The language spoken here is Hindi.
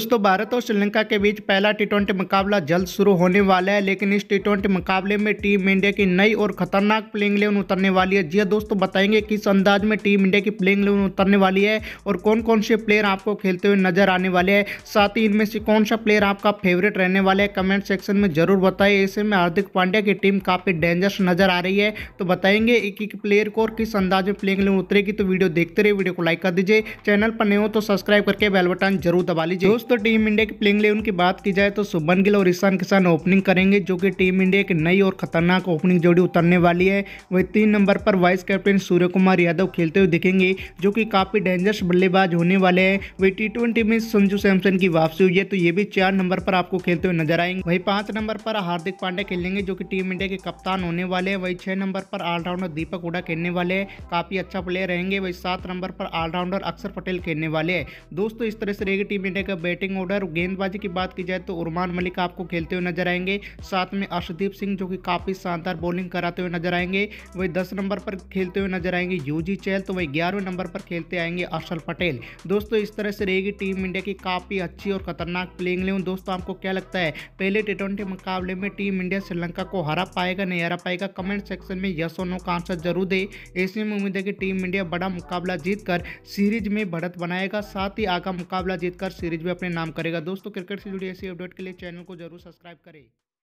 दोस्तों भारत और श्रीलंका के बीच पहला टी ट्वेंटी मुकाबला जल्द शुरू होने वाला है लेकिन इस टी ट्वेंटी मुकाबले में टीम इंडिया की नई और खतरनाक प्लेइंग लेवन उतरने वाली है जी हाँ दोस्तों बताएंगे किस अंदाज में टीम इंडिया की प्लेइंग लेवन उतरने वाली है और कौन कौन से प्लेयर आपको खेलते हुए नजर आने वाले हैं साथ ही इनमें से कौन सा प्लेयर आपका फेवरेट रहने वाला है कमेंट सेक्शन में जरूर बताए ऐसे में हार्दिक पांड्या की टीम काफ़ी डेंजरस नजर आ रही है तो बताएंगे एक एक प्लेयर को और किस अंदाज में प्लेइंग लेवन उतरेगी तो वीडियो देखते रहे वीडियो को लाइक कर दीजिए चैनल पर नहीं हो तो सब्सक्राइब करके बेल बटन जरूर दबा लीजिए दोस्तों दोस्तों टीम इंडिया के प्लेइंग इलेवन की बात की जाए तो सुबन गिल और ईशान किसान ओपनिंग करेंगे जो कि टीम इंडिया की नई और खतरनाक ओपनिंग जोड़ी उतरने वाली है वही तीन नंबर पर vice captain Suryakumar Yadav खेलते हुए दिखेंगे जो कि काफ़ी डेंजरस बल्लेबाज होने वाले हैं वही टी में संजू सैमसन की वापसी हुई है तो ये भी चार नंबर पर आपको खेलते हुए नजर आएंगे वही पाँच नंबर पर हार्दिक पांडे खेलेंगे जो कि टीम इंडिया के कप्तान होने वाले हैं वही छः नंबर पर ऑलराउंडर दीपक हुडा खेलने वाले हैं काफ़ी अच्छा प्लेयर रहेंगे वही सात नंबर पर ऑलराउंडर अक्षर पटेल खेलने वाले हैं दोस्तों इस तरह से रहेगी टीम इंडिया का बैटिंग ऑर्डर गेंदबाजी की बात की जाए तो उरमान मलिक आपको खेलते हुए नजर आएंगे साथ में अर्षदीप सिंह जो कि काफ़ी शानदार बॉलिंग कराते हुए नजर आएंगे वही दस नंबर पर खेलते हुए नजर आएंगे यूजी चैल तो वही ग्यारहवें नंबर पर खेलते आएंगे अर्षल पटेल दोस्तों इस तरह से रहेगी टीम इंडिया की काफ़ी अच्छी और खतरनाक प्लेइंग लेव दोस्तों आपको क्या लगता है पहले टी मुकाबले में टीम इंडिया श्रीलंका को हरा पाएगा नहीं हरा पाएगा कमेंट सेक्शन में यस और नो का आंसर जरूर दे ऐसे में उम्मीद है कि टीम इंडिया बड़ा मुकाबला जीतकर सीरीज में बढ़त बनाएगा साथ ही आगा मुकाबला जीतकर सीरीज में अपने नाम करेगा दोस्तों क्रिकेट से जुड़ी ऐसी अपडेट के लिए चैनल को जरूर सब्सक्राइब करें